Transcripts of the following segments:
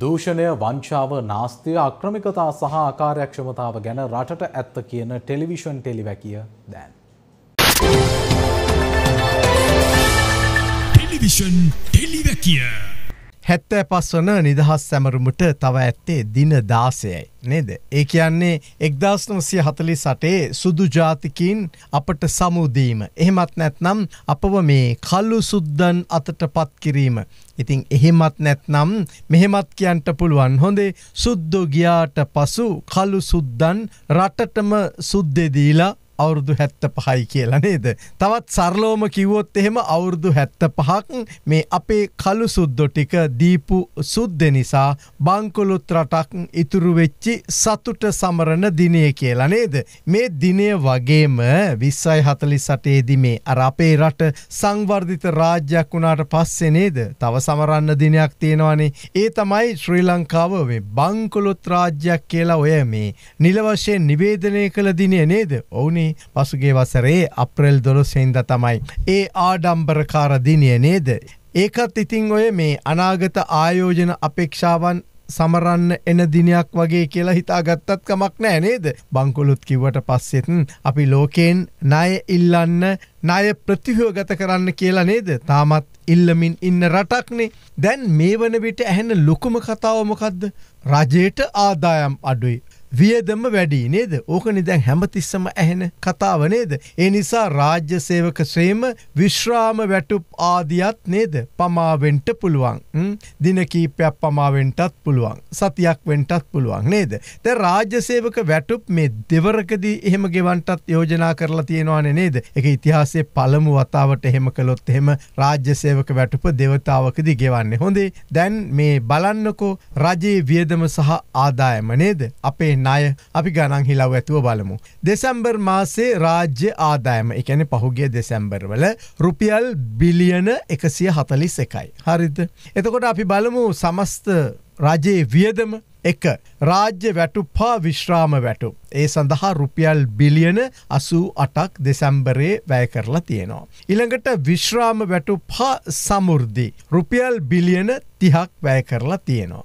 දූෂණය වංචාව නාස්තිය අක්‍රමිකතා සහ ආකාරයක්ක්ෂමතාව ගැන රටට ඇත්ත කියන ටෙලිවිෂන් ටෙලිවැකිය දැන්. ටෙලිවිෂන් ටෙලිවැකිය. හැත්තෑ පස්වන නිදහස් සැමරුමට තව ඇත්තේ දින දාසයයි නේද. ඒ කියන්නේ එක්දස්නොසිය හතලි සටේ සුදු ජාතිකින් අපට සමුදීම. එහෙමත් නැත්නම් අපව මේ කල්ලු සුද්දන් අතට පත්කිරීම. ඉතින් එහෙමත් නැත්නම් මෙහෙමත් කියන්ට පුළුවන් හොඳේ සුද්දෝ ගියාට පසු කලු සුද්දන් රටටම සුද්දෙදීලා අවුරුදු හැත්ත පහයි කියලා නේද. තවත් සරලෝම කිව්වොත් එහෙම අවුරුදු හැත්ත පහක් මේ අපේ කළු සුද්දො ටික දීපු සුද්ද නිසා බංකොලොත් රටක් ඉතුරු වෙච්චි සතුට සමරණ දිනය කියලා නේද. මේ දිනය වගේම විස්සයි හතලි සටේදි මේ අර අපේ රට සංවර්ධිත රාජ්‍යයක් වුණාට පස්සේ නේද තව සමරන්න දිනයක් තියෙනවානේ ඒ තමයි ශ්‍රී ලංකාව මේ බංකොලොත් රාජ්‍යයක් කියලා ඔය මේ නිලවශයෙන් නිවේදනය කළ දිනය නේද ඔවුනේ ස්වාමී පසුගේ වසරේ අප්‍රෙල් 12 ඉඳ තමයි ඒ ආඩම්බරකාර දිනය නේද ඒකත් ඉතින් ඔය මේ අනාගත ආයෝජන අපේක්ෂාවන් සමරන්න එන දිනයක් වගේ කියලා හිතා ගත්තත් කමක් නෑ නේද බංකොලොත් කිව්වට පස්සෙතන් අපි ලෝකයෙන් ණය ඉල්ලන්න ණය ප්‍රතිහයෝගත කරන්න කියලා නේද තාමත් ඉල්ලමින් ඉන්න රටක්නේ දැන් මේ වන විට ඇහෙන ලොකුම කතාව මොකද්ද රජයට ආදායම් අඩුයි වියදම වැඩි නේද? ඕකනේ දැන් හැමතිස්සම ඇහෙන කතාව නේද? ඒ නිසා රාජ්‍ය සේවක ශ්‍රේම විශ්‍රාම වැටුප් ආදියත් නේද? පමාවෙන්න පුළුවන්. දින කීපයක් පමාවෙන්නත් පුළුවන්. සතියක් වෙන්නත් පුළුවන් නේද? දැන් රාජ්‍ය සේවක වැටුප් මේ දෙවරකදී එහෙම ගෙවන්නත් යෝජනා කරලා තියෙනවානේ නේද? ඒක ඉතිහාසයේ පළමු වතාවට එහෙම කළොත් එහෙම රාජ්‍ය සේවක වැටුප දෙවතාවකදී ගෙවන්නේ. හොඳේ. දැන් මේ බලන්නකෝ රජයේ වියදම සහ ආදායම නේද? අපේ ඉන්න අය අපි ගණන් හිලව් ඇතුව බලමු. දෙසැම්බර් මාසේ රාජ්‍ය ආදායම එකන පහුගේ දෙසැම්බර්වල රුපියල් බිලියන එකසිය හතලිස් එකයි. හරිද. එතකොට අපි බලමු සමස්ත රජයේ වියදම එක රාජ්‍ය වැටු පා විශ්‍රාම වැටු. ඒ සඳහා රුපියල් බිලියන අසූ අටක් දෙසැම්බරේ වැය කරලා තියෙනවා. ඉළඟට විශ්‍රාම වැටු පා සමුෘද්ධි. රුපියල් බිලියන තිහක් වැය කරලා තියෙනවා.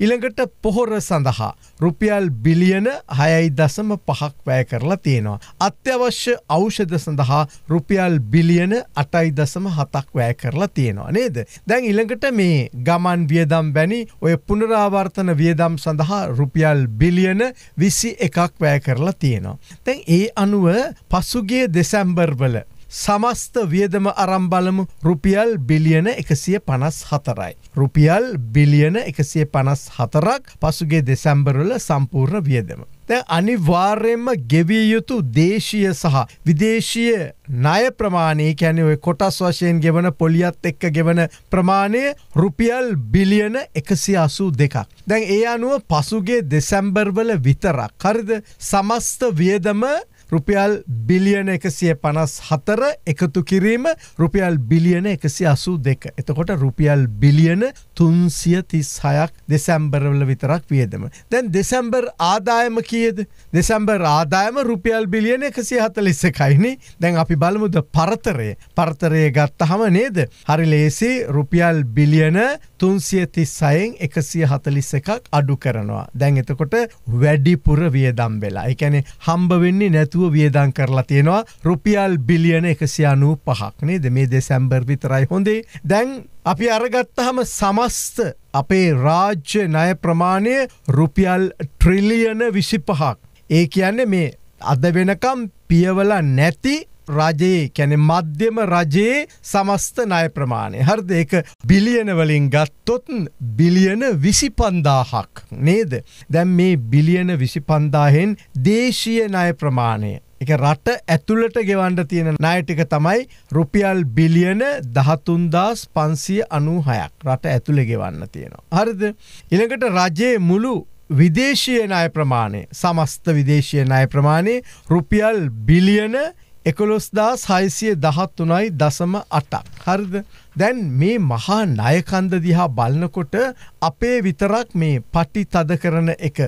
ඉළඟට පොහොර සඳහා රුපියල් බිලියන හයයි දසම පහක් වැය කරලා තියෙනවා. අත්‍යවශ්‍ය අෞෂධ සඳහා රුපියල් බිලියන අටයි දසම හතක් වැය කරලා තියෙනවා නේද. දැන් ඉළඟට මේ ගමන් වියදම් බැනි ඔය පුනරාවර්තන වියදම් සඳහා රුපියල් බිලියන විසි එකක් ගොඩක් වැෑ කරලා තියෙනවා. තැන් ඒ අනුව පසුගේ දෙසැම්බර්වල සමස්ත වියදම අරම්බලමු රුපියල් බිලියන එකසිය පනස් හතරයි. රුපියල් බිලියන එකසිය පනස් හතරක් පසුගේ දෙසැම්බරල සම්පූර්ණ වියදම. දැන් අනිවාර්යයෙන්ම ගෙවිය යුතු දේශීය සහ විදේශීය ණය ප්‍රමාණය කියන්නේ ওই කොටස් වශයෙන් ගෙවන පොලියත් එක්ක ගෙවන ප්‍රමාණය රුපියල් බිලියන 182ක්. දැන් ඒ අනුව පසුගිය දෙසැම්බර් වල විතරක් හරිද? සමස්ත වියදම රුපියල් බිලියන එකසිය පනස් හතර එකතු කිරීම රුපියල් බිලියන එකසි අසු දෙක. එතකොට රුපියල් බිලියන තුන්සිය තිස් හයක් දෙසැම්බරවල විතරක් වියදම. දැන් දෙසැම්බර් ආදායම කියද. දෙසැම්බර් ආදායම රුපියල් බිලියන එකසිය හතලිස්ස එකයිනි දැන් අපි බලමුද පරතරය පරතරය ගත්ත හම නේද. හරි ලේසි රුපියල් බිලියන තුන්සිය තිස් සයෙන් එකසිය හතලිස්ස එකක් අඩු කරනවා. දැන් එතකොට වැඩිපුර වියදම් වෙලා. එකැනෙ හම්බවෙන්නේ නැතු වස්තුව වියදං කරලා තියෙනවා රුපියල් බිලියන එකසියනු පහක්නේ මේ දෙසැම්බර් විතරයි හොඳේ දැන් අපි අරගත්තහම සමස්ත අපේ රාජ්‍ය නය ප්‍රමාණය රුපියල් ට්‍රිලියන විසි පහක් ඒ කියන්නේ මේ අද වෙනකම් පියවල නැති රජයේ කැනෙ මධ්‍යම රජයේ සමස්ත නය ප්‍රමාණය. හරිද ඒක බිලියනවලින් ගත්තොත් බිලියන විසි පන්දාහක් නේද. දැන් මේ බිලියන විසි පන්දාහෙන් දේශීය නය ප්‍රමාණය. එක රට ඇතුළට ගෙවන්ඩ තියෙන ණයටික තමයි රුපියල් බිලියන දහතුන්දස් පන්සිය අනූහයක් රට ඇතුළෙ ගෙවන්න තියෙනවා. හරිද ඉළඟට රජයේ මුළු විදේශය ණය ප්‍රමාණය සමස්ත විදේශය ණය ප්‍රමාණය රුපියල් බිලියන එකොළොස්දා සයිසිය දහත්තුනයි දසම අටක් හරිද දැන් මේ මහා ණයකන්ද දිහා බලනකොට අපේ විතරක් මේ පටි තද කරන එක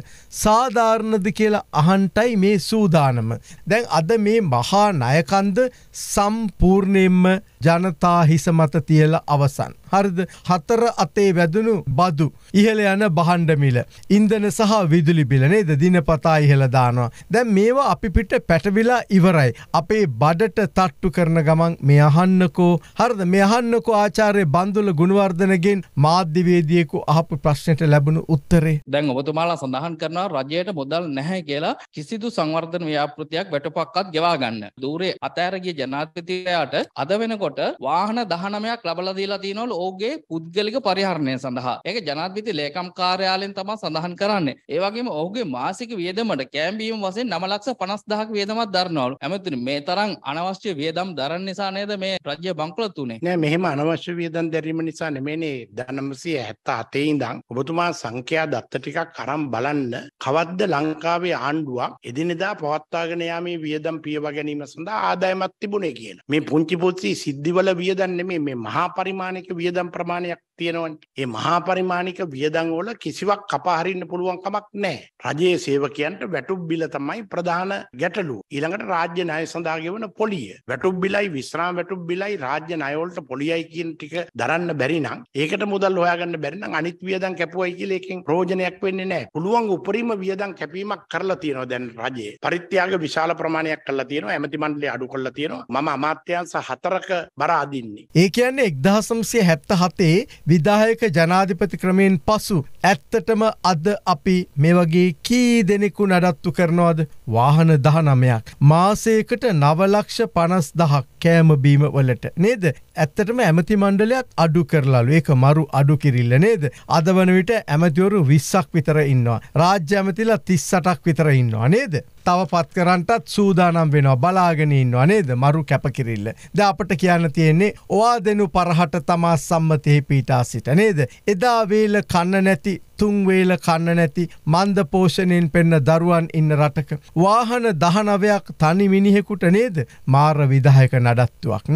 සාධාරණද කියලා අහන්ටයි මේ සූදානම. දැන් අද මේ මහා ණයකන්ද සම්පූර්ණයෙන්ම ජනතා හිස මත තියලා අවසන්. හරිද? හතර අතේ වැදුණු බදු, ඉහළ යන බහණ්ඩ මිල, ඉන්ධන සහ විදුලි බිල නේද දිනපතා ඉහළ දානවා. දැන් මේවා අපි පිට පැටවිලා ඉවරයි. අපේ බඩට තට්ටු කරන ගමන් මේ අහන්නකෝ. හරිද? මේ අහන්නකෝ ආචාර්ය බන්දුල ගුණවර්ධනගෙන් මාධ්‍යවේදියෙකු අහපු ප්‍රශ්නයට ලැබුණු උත්තරේ දැන් ඔබතුමාලා සඳහන් කරනවා රජයට මුදල් නැහැ කියලා කිසිදු සංවර්ධන ව්‍යාපෘතියක් වැටපක්වත් ගෙවා ගන්න. দূරේ අතෑර ගිය ජනාධිපතියාට අද වෙනකොට වාහන 19ක් ලබලා දීලා තිනවලු ඕගේ පුද්ගලික පරිහරණය සඳහා. ඒක ජනාධිපති ලේකම් කාර්යාලයෙන් තමයි සඳහන් කරන්නේ. ඒ වගේම ඔහුගේ මාසික වියදමට කෑම්බීම් වසෙන් නමලක්ෂ පනස්දාහක් වියදමත් දරනවලු ඇමතින මේ තරම් අනවශ්‍ය වියදම් දරන්න නිසා නේද මේ රජ්‍ය බංකුල තුනේ නෑ මෙහෙම අනව අනවශ්‍ය වියදම් දැරීම නිසා නෙමෙයිනේ 1977 ඉඳන් ඔබතුමා සංඛ්‍යා දත්ත ටිකක් අරන් බලන්න කවද්ද ලංකාවේ ආණ්ඩුවක් එදිනෙදා පවත්වාගෙන යාමේ වියදම් පියව ගැනීම සඳහා ආදායමක් තිබුණේ කියලා. මේ පුංචි පුංචි සිද්ධිවල වියදම් නෙමෙයි මේ මහා පරිමාණික වියදම් ප්‍රමාණයක් තියෙනවනේ. මේ මහා පරිමාණික වියදම් වල කිසිවක් කපහරින්න පුළුවන් කමක් නැහැ. රජයේ සේවකයන්ට වැටුප් බිල තමයි ප්‍රධාන ගැටලුව. ඊළඟට රාජ්‍ය ණය සඳහා ගෙවන පොලිය. වැටුප් බිලයි විශ්‍රාම වැටුප් බිලයි රාජ්‍ය ණය වලට පොලියයි කියන ටික දරන්න බැරි නම් ඒකට මුදල් හොයාගන්න බැරි නම් අනිත් වියදම් කැපුවයි කියලා එකෙන් ප්‍රයෝජනයක් වෙන්නේ නැහැ. පුළුවන් උපරිම වියදම් කැපීමක් කරලා තියෙනවා දැන් රජයේ. පරිත්‍යාග විශාල ප්‍රමාණයක් කරලා තියෙනවා. ඇමති මණ්ඩලය අඩු කරලා තියෙනවා. මම අමාත්‍යාංශ හතරක බර අදින්නේ. ඒ කියන්නේ 1977 විදායක ජනාධිපති ක්‍රමයෙන් පසු ඇත්තටම අද අපි මේ වගේ කී දෙනෙකු නඩත්තු කරනවද වාහන දහනමයක්. මාසයකට නවලක්ෂ පනස් දහක්. කෑම බීම වලට නේද ඇත්තටම ඇමති මණ්ඩලයත් අඩු කරලාලු ඒක මරු අඩු කිරිල්ල නේද අද වන විට ඇමතිවරු විස්සක් විතර ඉන්නවා රාජ්‍ය ඇමතිලා තිස්සටක් විතර ඉන්නවා නේද තව පත් කරන්ටත් සූදානම් වෙනවා බලාගෙන ඉන්නවා නේද මරු කැපකිරිල්ල ද අපට කියන්න තියෙන්නේ ඔවා දෙනු පරහට තමා සම්මතයෙහි පීටා සිට නේද එදා වේල කන්න නැති තුන්වේල කන්න නැති මන්ද පෝෂණයෙන් පෙන්න දරුවන් ඉන්න රටක. වාහන දහනවයක් තනි මිනිහෙකුට නේද මාර විදායක නඩත්තුවක්.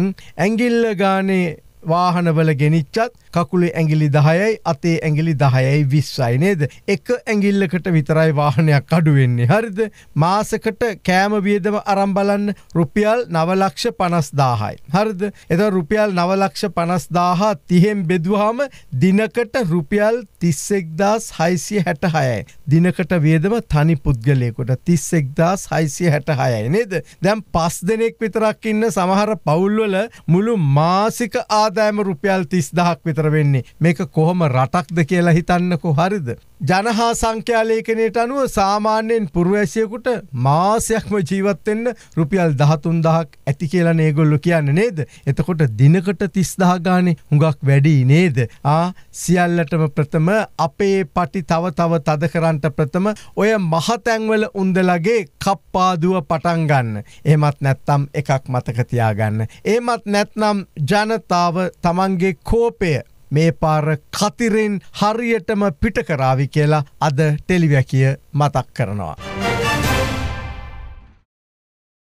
ඇගිල්ල ගානේ වාහනවල ගෙනනිච්චත් කකුලේ ඇඟිලි 10යි අතේ ඇඟිලි 10යි 20යි නේද? එක ඇඟිල්ලකට විතරයි වාහනයක් අඩු වෙන්නේ. හරිද? මාසෙකට කෑම වියදම අරන් බලන්න රුපියල් 9,50,000යි. හරිද? එතකොට රුපියල් 9,50,000 30ෙන් බෙදුවාම දිනකට රුපියල් 31666යි. දිනකට වියදම තනි පුද්ගලයෙකුට 31666යි නේද? දැන් 5 දෙනෙක් විතරක් ඉන්න සමහර පවුල්වල මුළු මාසික ආදායම රුපියල් 30000ක් විතර නතර වෙන්නේ මේක කොහොම රටක්ද කියලා හිතන්නකෝ හරිද ජනහා සංඛ්‍යා ලේඛනයට අනුව සාමාන්‍යයෙන් පුරවැසියෙකුට මාසයක්ම ජීවත් වෙන්න රුපියල් 13000ක් ඇති කියලා නේගොල්ලෝ කියන්නේ නේද එතකොට දිනකට 30000 ගානේ හුඟක් වැඩි නේද ආ සියල්ලටම ප්‍රථම අපේ පටි තව තව තද කරන්න ප්‍රථම ඔය මහතැන්වල උන්දලගේ කප්පාදුව පටන් ගන්න එහෙමත් නැත්නම් එකක් මතක තියාගන්න එහෙමත් නැත්නම් ජනතාව තමන්ගේ කෝපය මේ පාර කතිරෙන් හරියටම පිට කරාවි කියලා අද ටෙලිවැකිය මතක් කරනවා.